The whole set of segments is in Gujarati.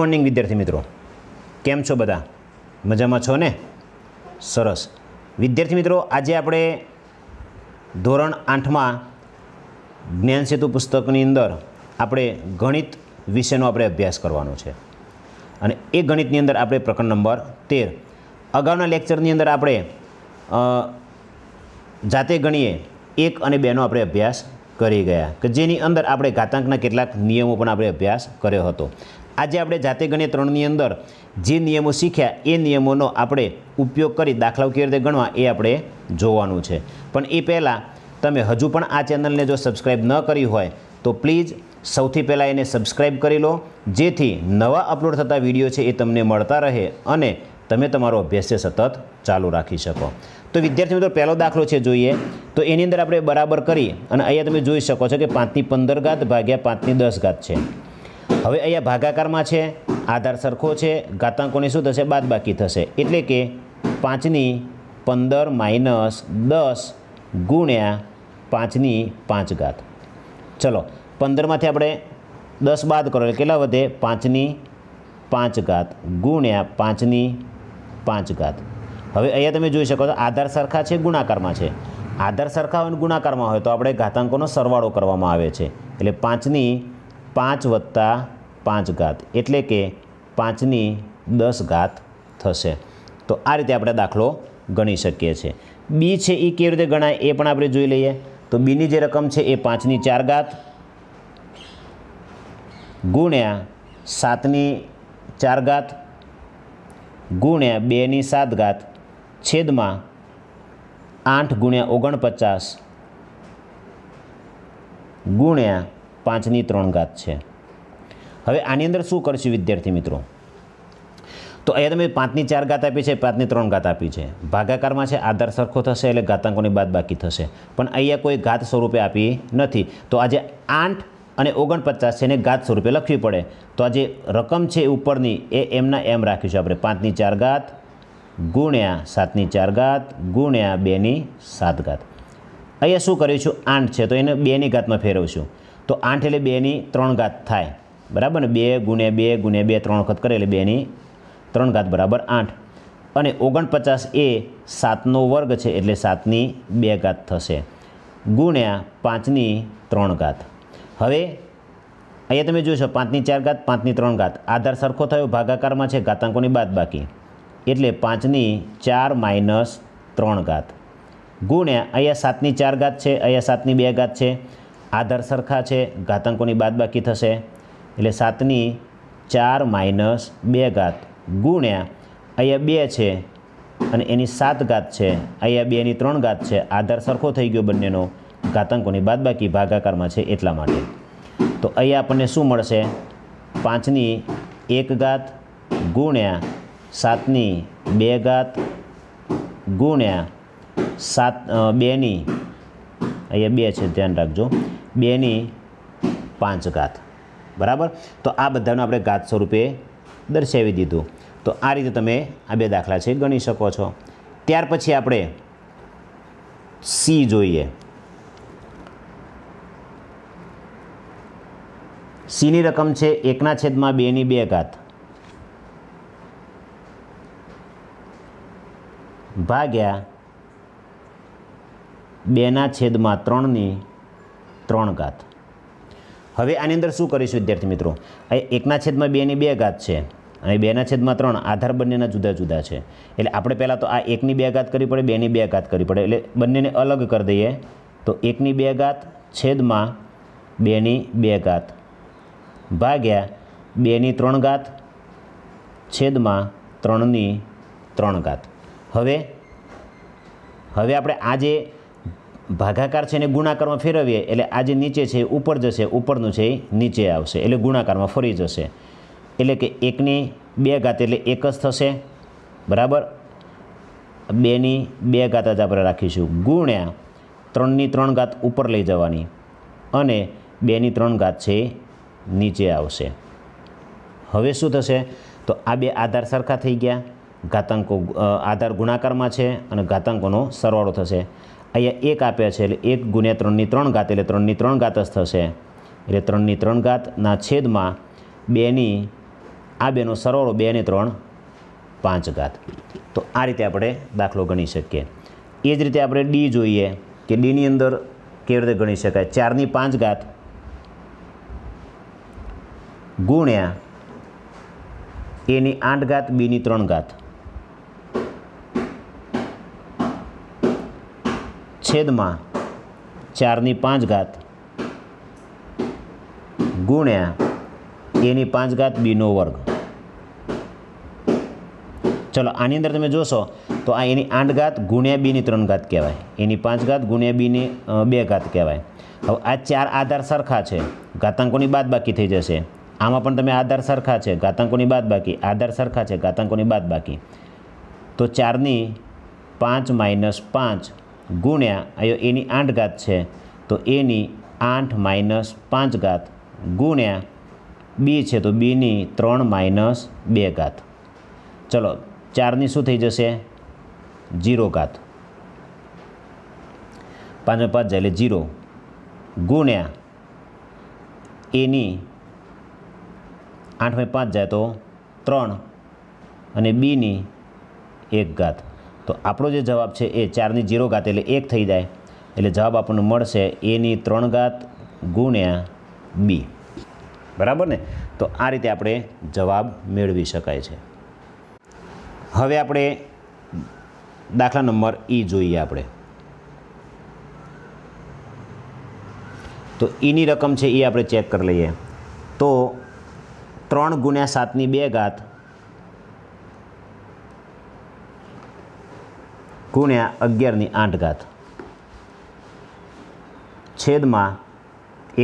મોર્નિંગ વિદ્યાર્થી મિત્રો કેમ છો બધા મજામાં છો ને સરસ વિદ્યાર્થી મિત્રો આજે આપણે ધોરણ આઠમાં જ્ઞાન સેતુ પુસ્તકની અંદર આપણે ગણિત વિષયનો આપણે અભ્યાસ કરવાનો છે અને એ ગણિતની અંદર આપણે પ્રકરણ નંબર તેર અગાઉના લેક્ચરની અંદર આપણે જાતે ગણીએ એક અને બેનો આપણે અભ્યાસ કરી ગયા કે જેની અંદર આપણે ઘાતાંકના કેટલાક નિયમો પણ આપણે અભ્યાસ કર્યો હતો આજે આપણે જાતે ગણીએ ત્રણની અંદર જે નિયમો શીખ્યા એ નિયમોનો આપણે ઉપયોગ કરી દાખલાઓ કેવી રીતે ગણવા એ આપણે જોવાનું છે પણ એ પહેલાં તમે હજુ પણ આ ચેનલને જો સબસ્ક્રાઈબ ન કરી હોય તો પ્લીઝ સૌથી પહેલાં એને સબસ્ક્રાઈબ કરી લો જેથી નવા અપલોડ થતા વિડીયો છે એ તમને મળતા રહે અને તમે તમારો અભ્યાસ સતત ચાલુ રાખી શકો તો વિદ્યાર્થી મિત્રો પહેલો દાખલો છે જોઈએ તો એની અંદર આપણે બરાબર કરી અને અહીંયા તમે જોઈ શકો છો કે પાંચની પંદર ઘાત ભાગ્યા પાંચની દસ ઘાત છે હવે અહીંયા ભાગાકારમાં છે આધાર સરખો છે ઘાતાંકોની શું થશે બાદબાકી થશે એટલે કે પાંચની પંદર માઇનસ દસ ગુણ્યા પાંચની પાંચ ઘાત ચલો પંદરમાંથી આપણે દસ બાદ કરો એટલે કેટલા વધે પાંચની પાંચ ઘાત ગુણ્યા પાંચની પાંચ ઘાત હવે અહીંયા તમે જોઈ શકો તો આધાર સરખા છે ગુણાકારમાં છે આધાર સરખા હોય ગુણાકારમાં હોય તો આપણે ઘાતાંકોનો સરવાળો કરવામાં આવે છે એટલે પાંચની પાંચ વત્તા પાંચ ઘાત એટલે કે પાંચની દસ ઘાત થશે તો આ રીતે આપણે દાખલો ગણી શકીએ છીએ બી છે એ કેવી રીતે ગણાય એ પણ આપણે જોઈ લઈએ તો બીની જે રકમ છે એ પાંચની ચાર ઘાત ગુણ્યા સાતની ચાર ઘાત ગુણ્યા બેની સાત ઘાત છેદમાં આઠ ગુણ્યા ઓગણપચાસ ગુણ્યા પાંચની ત્રણ ઘાત છે હવે આની અંદર શું કરશું વિદ્યાર્થી મિત્રો તો અહીંયા તમે પાંચની ચાર ઘાત આપી છે પાંચની ત્રણ ઘાત આપી છે ભાગાકારમાં છે આધાર સરખો થશે એટલે ઘાતાંકોની બાકી થશે પણ અહીંયા કોઈ ઘાત સ્વરૂપે આપી નથી તો આજે આઠ અને ઓગણપચાસ છે એને ઘાત સ્વરૂપે લખવી પડે તો આજે રકમ છે ઉપરની એ એમના એમ રાખ્યું રાખીશું આપણે પાંચની ચાર ઘાત ગુણ્યા સાતની ચાર ઘાત ગુણ્યા બેની સાત ઘાત અહીંયા શું કર્યું છું આઠ છે તો એને બેની ઘાતમાં ફેરવશું તો આઠ એટલે બેની ત્રણ ઘાત થાય બરાબર ને બે ગુણ્યા બે ગુણ્યા બે ત્રણ વખત કરે એટલે બેની ત્રણ ઘાત બરાબર આઠ અને ઓગણપચાસ એ સાતનો વર્ગ છે એટલે સાતની બે ઘાત થશે ગુણ્યા પાંચની ત્રણ ઘાત હવે અહીંયા તમે જોશો પાંચની ચાર ઘાત પાંચની ત્રણ ઘાત આધાર સરખો થયો ભાગાકારમાં છે ઘાતાંકોની બાદ બાકી એટલે પાંચની ચાર માઇનસ ત્રણ ઘાત ગુણ્યા અહીંયા સાતની ચાર ઘાત છે અહીંયા સાતની બે ઘાત છે આધાર સરખા છે ઘાતાંકોની બાદબાકી થશે એટલે સાતની ચાર માઇનસ બે ઘાત ગુણ્યા અહીંયા બે છે અને એની સાત ઘાત છે અહીંયા બેની ત્રણ ઘાત છે આધાર સરખો થઈ ગયો બંનેનો ઘાતાંકોની બાદબાકી ભાગાકારમાં છે એટલા માટે તો અહીંયા આપણને શું મળશે પાંચની એક ઘાત ગુણ્યા સાતની બે ઘાત ગુણ્યા સાત બેની અહીંયા બે છે ધ્યાન રાખજો બેની પાંચ ઘાત બરાબર તો આ બધાનું આપણે ઘાત સ્વરૂપે દર્શાવી દીધું તો આ રીતે તમે આ બે દાખલા છે ગણી શકો છો ત્યાર પછી આપણે સી જોઈએ સીની રકમ છે એકના છેદમાં બેની બે ઘાત ભાગ્યા બેના છેદમાં ત્રણની ત્રણ ઘાત હવે આની અંદર શું કરીશું વિદ્યાર્થી મિત્રો અહીં એકના છેદમાં બેની બે ઘાત છે અને બેના છેદમાં ત્રણ આધાર બંનેના જુદા જુદા છે એટલે આપણે પહેલાં તો આ એકની બે ઘાત કરવી પડે બેની બે ઘાત કરવી પડે એટલે બંનેને અલગ કરી દઈએ તો એકની બે ઘાત છેદમાં બેની બે ઘાત ભાગ્યા બેની ત્રણ ઘાત છેદમાં ત્રણની ત્રણ ઘાત હવે હવે આપણે આ જે ભાગાકાર છે એને ગુણાકારમાં ફેરવીએ એટલે આજે નીચે છે ઉપર જશે ઉપરનું છે એ નીચે આવશે એટલે ગુણાકારમાં ફરી જશે એટલે કે એકની બે ઘાત એટલે એક જ થશે બરાબર બેની બે ઘાત જ આપણે રાખીશું ગુણ્યા ત્રણની ત્રણ ઘાત ઉપર લઈ જવાની અને બેની ત્રણ ઘાત છે નીચે આવશે હવે શું થશે તો આ બે આધાર સરખા થઈ ગયા ઘાતાંકો આધાર ગુણાકારમાં છે અને ઘાતાંકોનો સરવાળો થશે અહીંયા એક આપે છે એટલે એક ગુણ્યા ત્રણની ત્રણ ઘાત એટલે ત્રણની ત્રણ ઘાત જ થશે એટલે ત્રણની ત્રણ ઘાતના છેદમાં બેની આ બેનો સરવાળો બે ને ત્રણ પાંચ ઘાત તો આ રીતે આપણે દાખલો ગણી શકીએ એ જ રીતે આપણે ડી જોઈએ કે ડીની અંદર કેવી રીતે ગણી શકાય ચારની પાંચ ઘાત ગુણ્યા એની આઠ ઘાત બીની ત્રણ ઘાત છેદમાં ચારની પાંચ ઘાત ગુણ્યા એની પાંચ ઘાત બીનો વર્ગ ચલો આની અંદર તમે જોશો તો આ એની આઠ ઘાત ગુણ્યા બીની ત્રણ ઘાત કહેવાય એની પાંચ ઘાત ગુણ્યા બીની બે ઘાત કહેવાય હવે આ ચાર આધાર સરખા છે ઘાતાંકોની બાકી થઈ જશે આમાં પણ તમે આધાર સરખા છે ઘાતાંકોની બાકી આધાર સરખા છે ઘાતાંકોની બાકી તો ચારની પાંચ માઇનસ પાંચ ગુણ્યા અહીંયા એની આઠ ઘાત છે તો એની આઠ માઇનસ પાંચ ઘાત ગુણ્યા બી છે તો બીની ત્રણ માઇનસ બે ઘાત ચલો ચારની શું થઈ જશે જીરો ઘાત પાંચમે પાંચ જાય એટલે જીરો ગુણ્યા એની આઠમે પાંચ જાય તો ત્રણ અને બીની એક ઘાત તો આપણો જે જવાબ છે એ ચારની જીરો ઘાત એટલે એક થઈ જાય એટલે જવાબ આપણને મળશે એની ત્રણ ઘાત ગુણ્યા બી બરાબર ને તો આ રીતે આપણે જવાબ મેળવી શકાય છે હવે આપણે દાખલા નંબર ઈ જોઈએ આપણે તો ઈની રકમ છે એ આપણે ચેક કરી લઈએ તો ત્રણ ગુણ્યા સાતની બે ઘાત ગુણ્યા અગિયારની આઠ ઘાત છેદમાં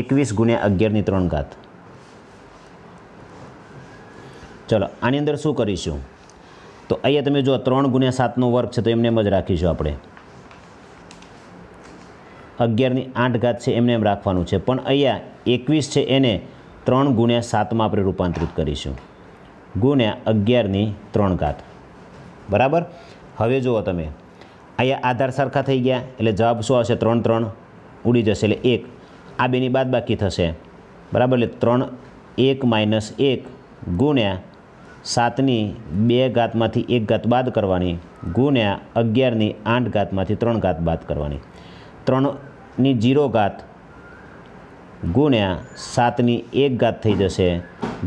એકવીસ ગુણ્યા અગિયારની ત્રણ ઘાત ચલો આની અંદર શું કરીશું તો અહીંયા તમે જો ત્રણ ગુણ્યા સાતનો વર્ગ છે તો એમને એમ જ રાખીશું આપણે અગિયારની આઠ ઘાત છે એમને એમ રાખવાનું છે પણ અહીંયા એકવીસ છે એને ત્રણ ગુણ્યા સાતમાં આપણે રૂપાંતરિત કરીશું ગુણ્યા અગિયારની ત્રણ ઘાત બરાબર હવે જુઓ તમે અહીંયા આધાર સરખા થઈ ગયા એટલે જવાબ શું આવશે ત્રણ ત્રણ ઉડી જશે એટલે એક આ બેની બાદ બાકી થશે બરાબર એટલે ત્રણ એક માઇનસ એક ગુણ્યા સાતની બે ઘાતમાંથી એક ઘાત બાદ કરવાની ગુણ્યા અગિયારની આઠ ઘાતમાંથી ત્રણ ઘાત બાદ કરવાની ત્રણની જીરો ઘાત ગુણ્યા સાતની એક ઘાત થઈ જશે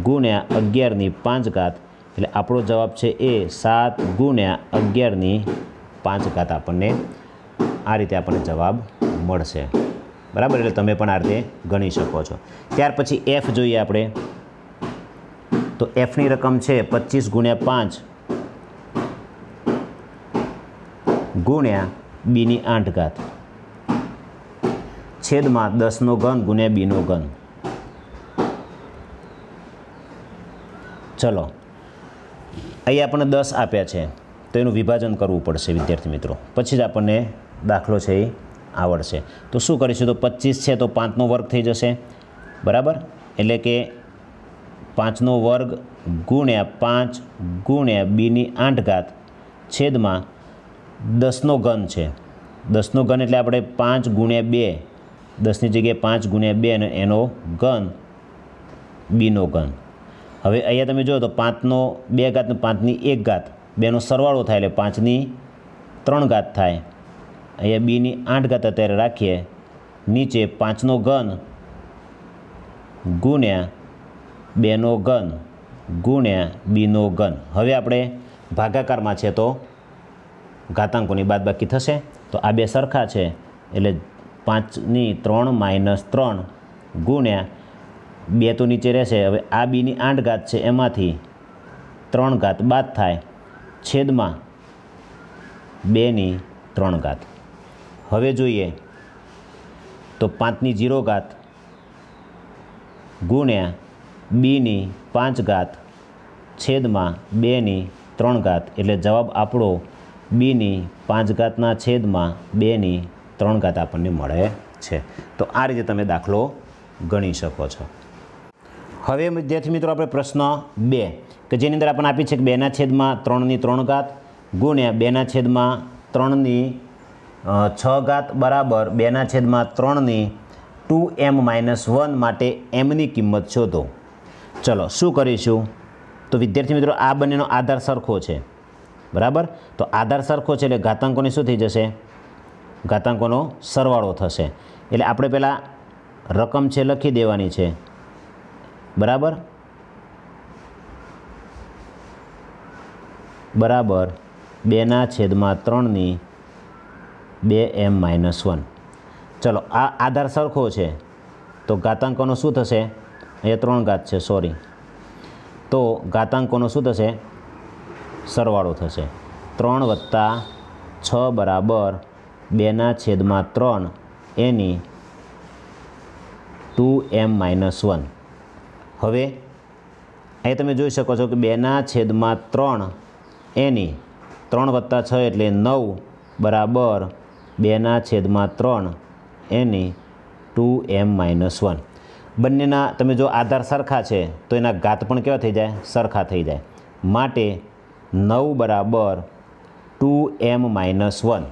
ગુણ્યા અગિયારની પાંચ ઘાત એટલે આપણો જવાબ છે એ સાત ગુણ્યા અગિયારની પાંચ ઘાત આપણને આ રીતે આપણને જવાબ મળશે બરાબર એટલે તમે પણ આ રીતે ગણી શકો છો ત્યાર પછી એફ જોઈએ આપણે તો એફની રકમ છે પચીસ ગુણ્યા પાંચ ગુણ્યા બીની આઠ ઘાત છેદમાં દસનો ઘન ગુણ્યા બીનો ઘન ચલો અહીંયા આપણને દસ આપ્યા છે તો એનું વિભાજન કરવું પડશે વિદ્યાર્થી મિત્રો પછી જ આપણને દાખલો છે એ આવડશે તો શું કરીશું તો પચીસ છે તો પાંચનો વર્ગ થઈ જશે બરાબર એટલે કે પાંચનો વર્ગ ગુણ્યા પાંચ ગુણ્યા બીની આઠ ઘાત છેદમાં દસનો ઘન છે દસનો ઘન એટલે આપણે પાંચ ગુણ્યા બે દસની જગ્યાએ પાંચ ગુણ્યા બે અને એનો ઘન બીનો ઘન હવે અહીંયા તમે જો તો પાંચનો બે ઘાત ને પાંચની એક ઘાત બેનો સરવાળો થાય એટલે પાંચની ત્રણ ઘાત થાય અહીંયા બીની આઠ ઘાત અત્યારે રાખીએ નીચે પાંચનો ઘન ગુણ્યા બેનો ઘન ગુણ્યા બીનો ઘન હવે આપણે ભાગાકારમાં છે તો ઘાતાંકોની બાદબાકી થશે તો આ બે સરખા છે એટલે પાંચની ત્રણ માઇનસ ત્રણ ગુણ્યા બે તો નીચે રહેશે હવે આ બીની આઠ ઘાત છે એમાંથી ત્રણ ઘાત બાદ થાય છેદમાં બેની ત્રણ ઘાત હવે જોઈએ તો પાંચની જીરો ઘાત ગુણ્યા બીની પાંચ ઘાત છેદમાં બેની ત્રણ ઘાત એટલે જવાબ આપણો બીની પાંચ ઘાતના છેદમાં બેની ત્રણ ઘાત આપણને મળે છે તો આ રીતે તમે દાખલો ગણી શકો છો હવે વિદ્યાર્થી મિત્રો આપણે પ્રશ્ન બે કે જેની અંદર આપણને આપી છે કે બેના છેદમાં ત્રણની ત્રણ ઘાત ગુણ્યા બેના છેદમાં ત્રણની છ ઘાત બરાબર બેના છેદમાં ત્રણની ટુ એમ માઇનસ વન માટે એમની કિંમત શોધો ચલો શું કરીશું તો વિદ્યાર્થી મિત્રો આ બંનેનો આધાર સરખો છે બરાબર તો આધાર સરખો છે એટલે ઘાતાંકોની શું થઈ જશે ઘાતાંકોનો સરવાળો થશે એટલે આપણે પહેલાં રકમ છે લખી દેવાની છે બરાબર બરાબર બેના છેદમાં ત્રણની બે એમ માઇનસ વન ચલો આ આધાર સરખો છે તો ઘાતાંકોનો શું થશે એ ત્રણ ઘાત છે સોરી તો ઘાતાંકોનો શું થશે સરવાળો થશે ત્રણ વત્તા છ બરાબર બેના છેદમાં ત્રણ એની ટુ એમ માઇનસ વન હવે અહીં તમે જોઈ શકો છો કે બેના છેદમાં ત્રણ એની ત્રણ વત્તા છ એટલે નવ બરાબર બેના છેદમાં ત્રણ એની ટુ એમ માઇનસ વન બંનેના તમે જો આધાર સરખા છે તો એના ઘાત પણ કેવા થઈ જાય સરખા થઈ જાય માટે નવ બરાબર ટુ એમ માઇનસ વન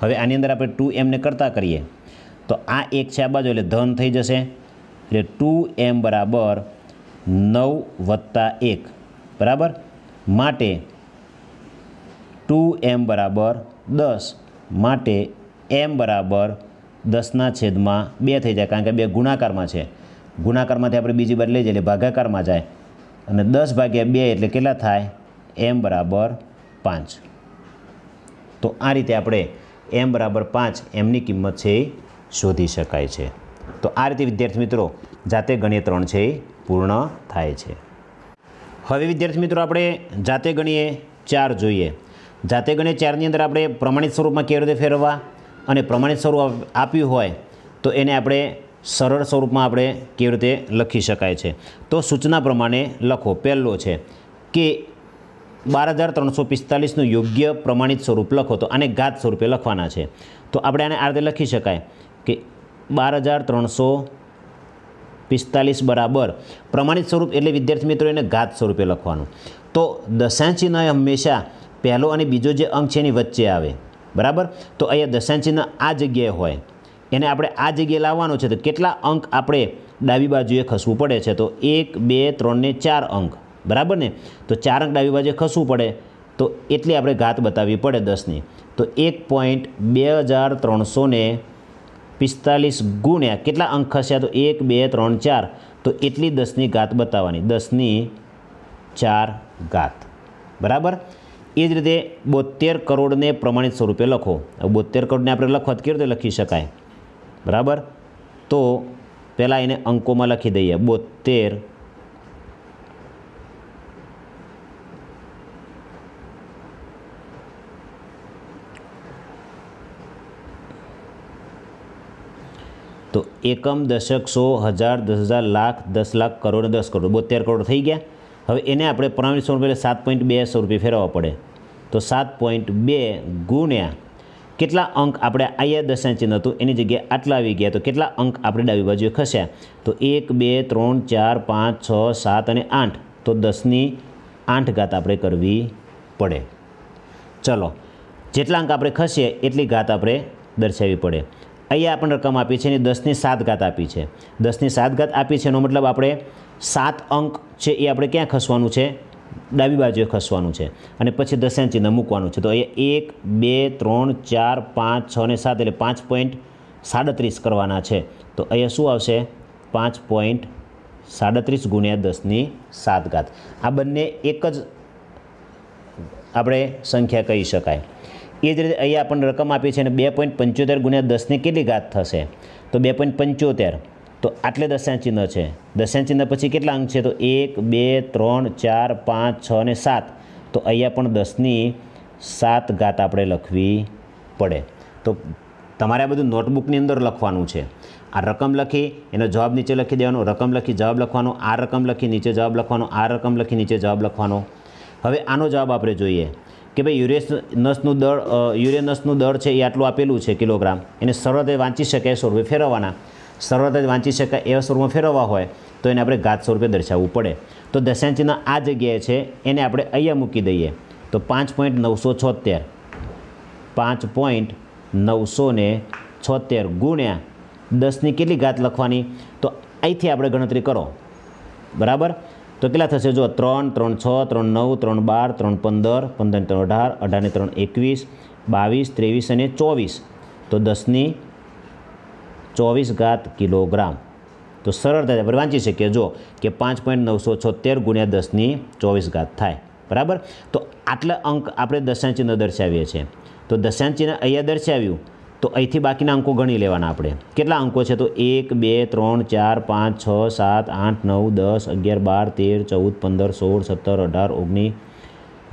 હવે આની અંદર આપણે ટુ એમને કરતાં કરીએ તો આ એક છે આ બાજુ એટલે ધન થઈ જશે એટલે ટુ એમ બરાબર નવ વત્તા એક બરાબર માટે ટુ એમ બરાબર દસ માટે એમ બરાબર દસના છેદમાં બે થઈ જાય કારણ કે બે ગુણાકારમાં છે ગુણાકારમાંથી આપણે બીજી બાદ લઈ જઈએ એટલે ભાગાકારમાં જાય અને દસ ભાગ્યા બે એટલે કેટલા થાય એમ બરાબર પાંચ તો આ રીતે આપણે એમ બરાબર પાંચ એમની કિંમત છે એ શોધી શકાય છે તો આ રીતે વિદ્યાર્થી મિત્રો જાતે ગણીએ ત્રણ છે એ પૂર્ણ થાય છે હવે વિદ્યાર્થી મિત્રો આપણે જાતે ગણીએ ચાર જોઈએ જાતે ગણે ચારની અંદર આપણે પ્રમાણિત સ્વરૂપમાં કેવી રીતે ફેરવવા અને પ્રમાણિત સ્વરૂપ આપ્યું હોય તો એને આપણે સરળ સ્વરૂપમાં આપણે કેવી રીતે લખી શકાય છે તો સૂચના પ્રમાણે લખો પહેલો છે કે બાર હજાર ત્રણસો પિસ્તાલીસનું યોગ્ય પ્રમાણિત સ્વરૂપ લખો તો આને ઘાત સ્વરૂપે લખવાના છે તો આપણે આને આ રીતે લખી શકાય કે બાર હજાર ત્રણસો પિસ્તાલીસ બરાબર પ્રમાણિત સ્વરૂપ એટલે વિદ્યાર્થી મિત્રો એને ઘાત સ્વરૂપે લખવાનું તો દશાંશ ચિહ્ન હંમેશા પહેલો અને બીજો જે અંક છે એની વચ્ચે આવે બરાબર તો અહીંયા દશાંશચિહ્ન આ જગ્યાએ હોય એને આપણે આ જગ્યાએ લાવવાનો છે તો કેટલા અંક આપણે ડાબી બાજુએ ખસવું પડે છે તો એક બે ત્રણને ચાર અંક બરાબર ને તો ચાર અંક ડાબી બાજુએ ખસવું પડે તો એટલી આપણે ઘાત બતાવવી પડે દસની તો એક પોઈન્ટ બે હજાર ત્રણસો ને પિસ્તાલીસ ગુણ્યા કેટલા અંક ખસ્યા તો એક બે ત્રણ ચાર તો એટલી દસની ઘાત બતાવવાની દસની ચાર ઘાત બરાબર એ જ રીતે બોતેર કરોડને પ્રમાણિત સ્વરૂપે લખો બોતેર કરોડને આપણે લખવા કેવી રીતે લખી શકાય બરાબર તો પહેલાં એને અંકોમાં લખી દઈએ બોતેર તો એકમ દશક સો હજાર દસ હજાર લાખ દસ લાખ કરોડ દસ કરોડ બોતેર કરોડ થઈ ગયા હવે એને આપણે પ્રમાણિત સ્વરૂપ એટલે સાત પોઈન્ટ બે સો રૂપિયા ફેરવવા પડે તો સાત પોઈન્ટ બે ગુણ્યા કેટલા અંક આપણે આયા દશાંશ હતું એની જગ્યાએ આટલા આવી ગયા તો કેટલા અંક આપણે ડાબી બાજુએ ખસ્યા તો એક બે ત્રણ ચાર પાંચ છ સાત અને આઠ તો દસની આઠ ઘાત આપણે કરવી પડે ચલો જેટલા અંક આપણે ખસીએ એટલી ઘાત આપણે દર્શાવવી પડે અહીંયા આપણને રકમ આપી છે એની દસની સાત ઘાત આપી છે દસની સાત ઘાત આપી છે એનો મતલબ આપણે સાત અંક છે એ આપણે ક્યાં ખસવાનું છે ડાબી બાજુએ ખસવાનું છે અને પછી દશાંશ ચિહ્ન મૂકવાનું છે તો અહીંયા એક બે ત્રણ ચાર પાંચ છ ને સાત એટલે પાંચ પોઈન્ટ સાડત્રીસ કરવાના છે તો અહીંયા શું આવશે પાંચ પોઈન્ટ સાડત્રીસ ગુણ્યા દસની સાત ઘાત આ બંને એક જ આપણે સંખ્યા કહી શકાય એ જ રીતે અહીંયા આપણને રકમ આપી છે અને બે પોઈન્ટ પંચોતેર ગુણ્યા દસની કેટલી ઘાત થશે તો બે પોઈન્ટ પંચોતેર તો આટલે દશાંશ ચિહ્ન છે દશાંશ ચિહ્ન પછી કેટલા અંક છે તો એક બે ત્રણ ચાર પાંચ છ અને સાત તો અહીંયા પણ દસની સાત ઘાત આપણે લખવી પડે તો તમારે આ બધું નોટબુકની અંદર લખવાનું છે આ રકમ લખી એનો જવાબ નીચે લખી દેવાનો રકમ લખી જવાબ લખવાનો આ રકમ લખી નીચે જવાબ લખવાનો આ રકમ લખી નીચે જવાબ લખવાનો હવે આનો જવાબ આપણે જોઈએ કે ભાઈ યુરેનસનું દળ યુરેનસનું દળ છે એ આટલું આપેલું છે કિલોગ્રામ એને સરળતે વાંચી શકે સો રૂપિયા ફેરવવાના સરળતા જ વાંચી શકાય એવા સ્વરૂપમાં ફેરવવા હોય તો એને આપણે ઘાત સ્વરૂપે દર્શાવવું પડે તો દશાંશચિહ્ન આ જગ્યાએ છે એને આપણે અહીંયા મૂકી દઈએ તો પાંચ પોઈન્ટ નવસો છોતેર પાંચ પોઈન્ટ નવસો ને છોતેર ગુણ્યા દસની કેટલી ઘાત લખવાની તો અહીંથી આપણે ગણતરી કરો બરાબર તો કેટલા થશે જો ત્રણ ત્રણ છ ત્રણ નવ ત્રણ બાર ત્રણ પંદર પંદરને ત્રણ અઢાર અઢારને ત્રણ એકવીસ બાવીસ ત્રેવીસ અને ચોવીસ તો દસની ચોવીસ ઘાત કિલોગ્રામ તો સરળતાથી આપણે વાંચી શકીએ જો કે પાંચ પોઈન્ટ નવસો છોતેર ગુણ્યા દસની ચોવીસ ઘાત થાય બરાબર તો આટલા અંક આપણે દશાંશચિહ્ન દર્શાવીએ છીએ તો દશાંશચિહ્ન અહીંયા દર્શાવ્યું તો અહીંથી બાકીના અંકો ગણી લેવાના આપણે કેટલા અંકો છે તો એક બે ત્રણ ચાર પાંચ છ સાત આઠ નવ દસ અગિયાર બાર તેર ચૌદ પંદર સોળ સત્તર અઢાર ઓગણીસ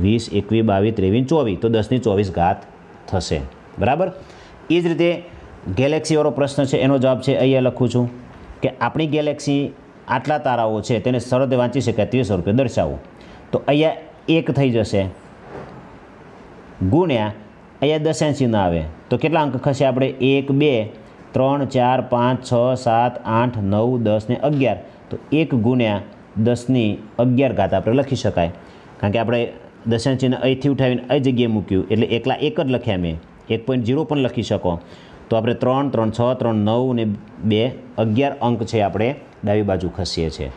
વીસ એકવીસ બાવીસ ત્રેવીસ ચોવીસ તો દસની ચોવીસ ઘાત થશે બરાબર એ જ રીતે ગેલેક્સીવાળો પ્રશ્ન છે એનો જવાબ છે અહીંયા લખું છું કે આપણી ગેલેક્સી આટલા તારાઓ છે તેને સરળતે વાંચી શકાય તે સ્વરૂપે દર્શાવો તો અહીંયા એક થઈ જશે ગુણ્યા અહીંયા દશાંશી ના આવે તો કેટલા અંક ખસે આપણે એક બે ત્રણ ચાર પાંચ છ સાત આઠ નવ દસ ને અગિયાર તો એક ગુણ્યા દસની અગિયાર ઘાત આપણે લખી શકાય કારણ કે આપણે દશાંશીને અહીંથી ઉઠાવીને અહીં જગ્યાએ મૂક્યું એટલે એકલા એક જ લખ્યા મેં એક પોઈન્ટ ઝીરો પણ લખી શકો તો આપણે ત્રણ ત્રણ છ ત્રણ નવ ને બે અગિયાર અંક છે આપણે ડાબી બાજુ ખસીએ છીએ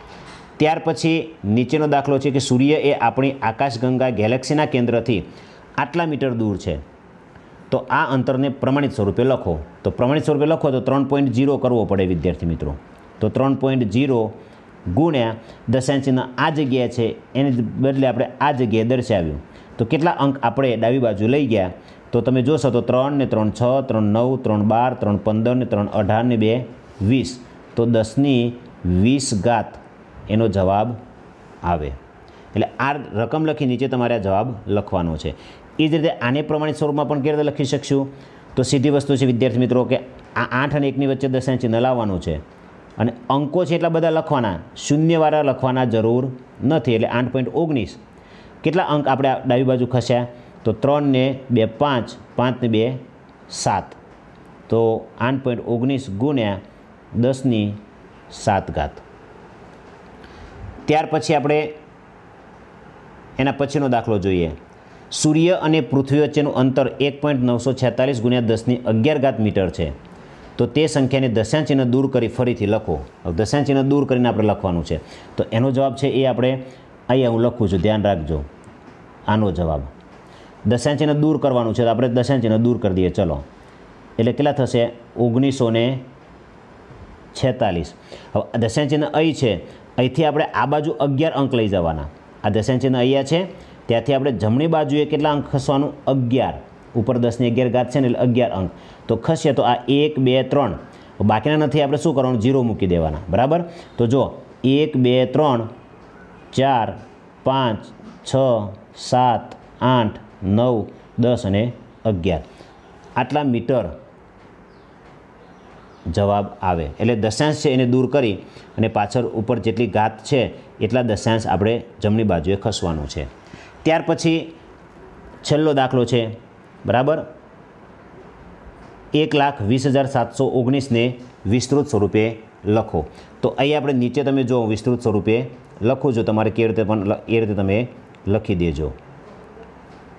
ત્યાર પછી નીચેનો દાખલો છે કે સૂર્ય એ આપણી આકાશગંગા ગેલેક્સીના કેન્દ્રથી આટલા મીટર દૂર છે તો આ અંતરને પ્રમાણિત સ્વરૂપે લખો તો પ્રમાણિત સ્વરૂપે લખો તો ત્રણ પોઈન્ટ ઝીરો કરવો પડે વિદ્યાર્થી મિત્રો તો ત્રણ પોઈન્ટ જીરો ગુણ્યા દશાંશીના આ જગ્યાએ છે એને બદલે આપણે આ જગ્યાએ દર્શાવ્યું તો કેટલા અંક આપણે ડાબી બાજુ લઈ ગયા તો તમે જોશો તો ત્રણ ને ત્રણ છ ત્રણ નવ ત્રણ બાર ત્રણ પંદર ને ત્રણ અઢાર ને બે વીસ તો દસની વીસ ઘાત એનો જવાબ આવે એટલે આ રકમ લખી નીચે તમારે આ જવાબ લખવાનો છે એ જ રીતે આને પ્રમાણિત સ્વરૂપમાં પણ કેવી રીતે લખી શકશું તો સીધી વસ્તુ છે વિદ્યાર્થી મિત્રો કે આ આઠ અને એકની વચ્ચે દશાંશ ચિહ્ન લાવવાનું છે અને અંકો છે એટલા બધા લખવાના શૂન્યવાળા લખવાના જરૂર નથી એટલે આઠ પોઈન્ટ ઓગણીસ કેટલા અંક આપણે ડાબી બાજુ ખસ્યા તો ત્રણને બે પાંચ પાંચને બે સાત તો આઠ પોઈન્ટ ઓગણીસ ગુણ્યા દસની સાત ઘાત ત્યાર પછી આપણે એના પછીનો દાખલો જોઈએ સૂર્ય અને પૃથ્વી વચ્ચેનું અંતર એક પોઈન્ટ નવસો છેતાલીસ ગુણ્યા દસની અગિયાર ઘાત મીટર છે તો તે સંખ્યાને દશાંશચિહ્ન દૂર કરી ફરીથી લખો દશાંશચિહ્ન દૂર કરીને આપણે લખવાનું છે તો એનો જવાબ છે એ આપણે અહીંયા હું લખું છું ધ્યાન રાખજો આનો જવાબ દશાંશ ચિહ્ન દૂર કરવાનું છે તો આપણે દશાંશ ચિહ્ન દૂર કરી દઈએ ચલો એટલે કેટલા થશે ઓગણીસો ને છેતાલીસ હવે દશાંશ ચિહ્ન અહીં છે અહીંથી આપણે આ બાજુ અગિયાર અંક લઈ જવાના આ દશાંશ ચિહ્ન અહીંયા છે ત્યાંથી આપણે જમણી બાજુએ કેટલા અંક ખસવાનું અગિયાર ઉપર દસની અગિયાર ગાંઠ છે ને એટલે અગિયાર અંક તો ખસીએ તો આ એક બે ત્રણ બાકીના નથી આપણે શું કરવાનું જીરો મૂકી દેવાના બરાબર તો જો એક બે ત્રણ ચાર પાંચ છ સાત આઠ નવ દસ અને અગિયાર આટલા મીટર જવાબ આવે એટલે દશાંશ છે એને દૂર કરી અને પાછળ ઉપર જેટલી ઘાત છે એટલા દશાંશ આપણે જમણી બાજુએ ખસવાનું છે ત્યાર પછી છેલ્લો દાખલો છે બરાબર એક લાખ વીસ હજાર સાતસો ઓગણીસને વિસ્તૃત સ્વરૂપે લખો તો અહીં આપણે નીચે તમે જો વિસ્તૃત સ્વરૂપે લખો જો તમારે કેવી રીતે પણ એ રીતે તમે લખી દેજો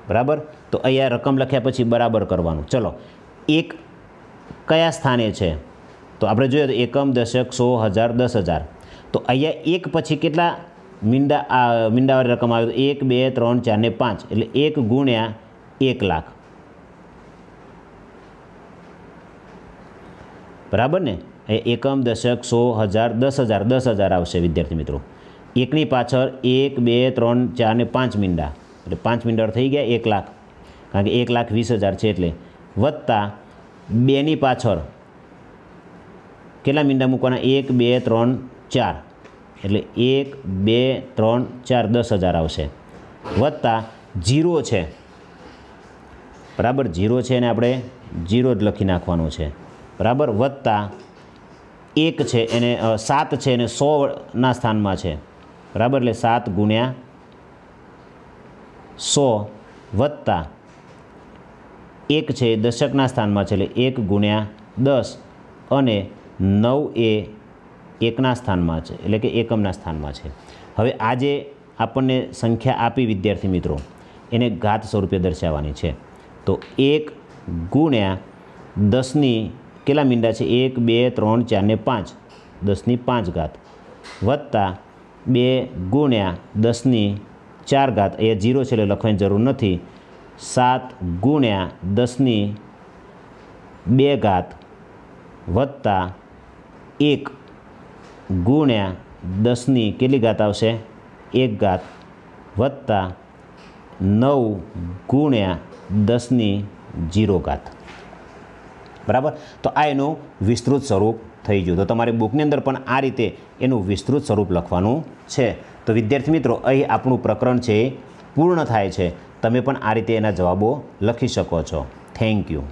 બરાબર તો અહીંયા રકમ લખ્યા પછી બરાબર કરવાનું ચલો એક કયા સ્થાને છે તો આપણે જોઈએ તો એકમ દશક સો હજાર દસ હજાર તો અહીંયા એક પછી કેટલા મીંડા આ મીંડાવાળી રકમ આવે તો એક બે ત્રણ ચાર ને પાંચ એટલે એક ગુણ્યા એક લાખ બરાબર ને એ એકમ દશક સો હજાર દસ હજાર દસ હજાર આવશે વિદ્યાર્થી મિત્રો એકની પાછળ એક બે ત્રણ ચાર ને પાંચ મીંડા એટલે પાંચ મિનિટ અડ થઈ ગયા એક લાખ કારણ કે એક લાખ વીસ હજાર છે એટલે વત્તા બેની પાછળ કેટલા મીંડા મૂકવાના એક બે ત્રણ ચાર એટલે એક બે ત્રણ ચાર દસ હજાર આવશે વત્તા જીરો છે બરાબર જીરો છે એને આપણે જીરો જ લખી નાખવાનું છે બરાબર વત્તા એક છે એને સાત છે એને સોના સ્થાનમાં છે બરાબર એટલે સાત ગુણ્યા સો વત્તા એક છે દશકના સ્થાનમાં છે એટલે એક ગુણ્યા દસ અને નવ એ એકના સ્થાનમાં છે એટલે કે એકમના સ્થાનમાં છે હવે આજે આપણને સંખ્યા આપી વિદ્યાર્થી મિત્રો એને ઘાત સ્વરૂપે દર્શાવવાની છે તો એક ગુણ્યા દસની કેટલા મીંડા છે એક બે ત્રણ ચાર ને પાંચ દસની પાંચ ઘાત વત્તા બે ગુણ્યા દસની ચાર ઘાત એ જીરો છે એટલે લખવાની જરૂર નથી સાત ગુણ્યા દસની બે ઘાત વત્તા એક ગુણ્યા દસની કેટલી ઘાત આવશે એક ઘાત વત્તા નવ ગુણ્યા દસની જીરો ઘાત બરાબર તો આ એનું વિસ્તૃત સ્વરૂપ થઈ ગયું તો તમારી બુકની અંદર પણ આ રીતે એનું વિસ્તૃત સ્વરૂપ લખવાનું છે તો વિદ્યાર્થી મિત્રો અહીં આપણું પ્રકરણ છે પૂર્ણ થાય છે તમે પણ આ રીતે એના જવાબો લખી શકો છો થેન્ક યુ